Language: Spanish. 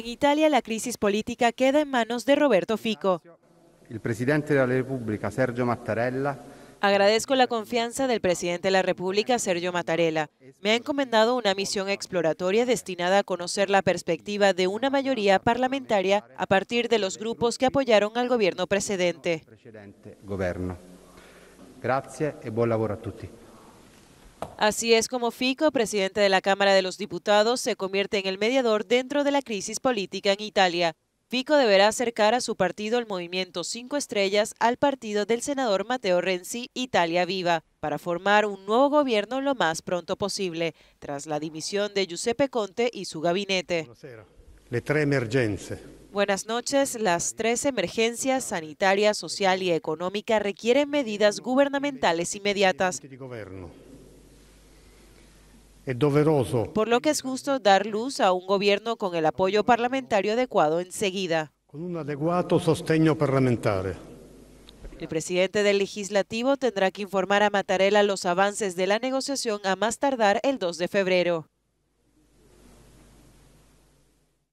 En Italia la crisis política queda en manos de Roberto Fico. El presidente de la República, Sergio Mattarella, Agradezco la confianza del presidente de la República, Sergio Mattarella. Me ha encomendado una misión exploratoria destinada a conocer la perspectiva de una mayoría parlamentaria a partir de los grupos que apoyaron al gobierno precedente. Gracias y buen trabajo a todos. Así es como Fico, presidente de la Cámara de los Diputados, se convierte en el mediador dentro de la crisis política en Italia. Fico deberá acercar a su partido el movimiento Cinco Estrellas al partido del senador Matteo Renzi, Italia Viva, para formar un nuevo gobierno lo más pronto posible, tras la dimisión de Giuseppe Conte y su gabinete. Buenas noches. Las tres emergencias sanitaria, social y económica requieren medidas gubernamentales inmediatas. Por lo que es justo dar luz a un gobierno con el apoyo parlamentario adecuado enseguida. El presidente del legislativo tendrá que informar a Mattarella los avances de la negociación a más tardar el 2 de febrero.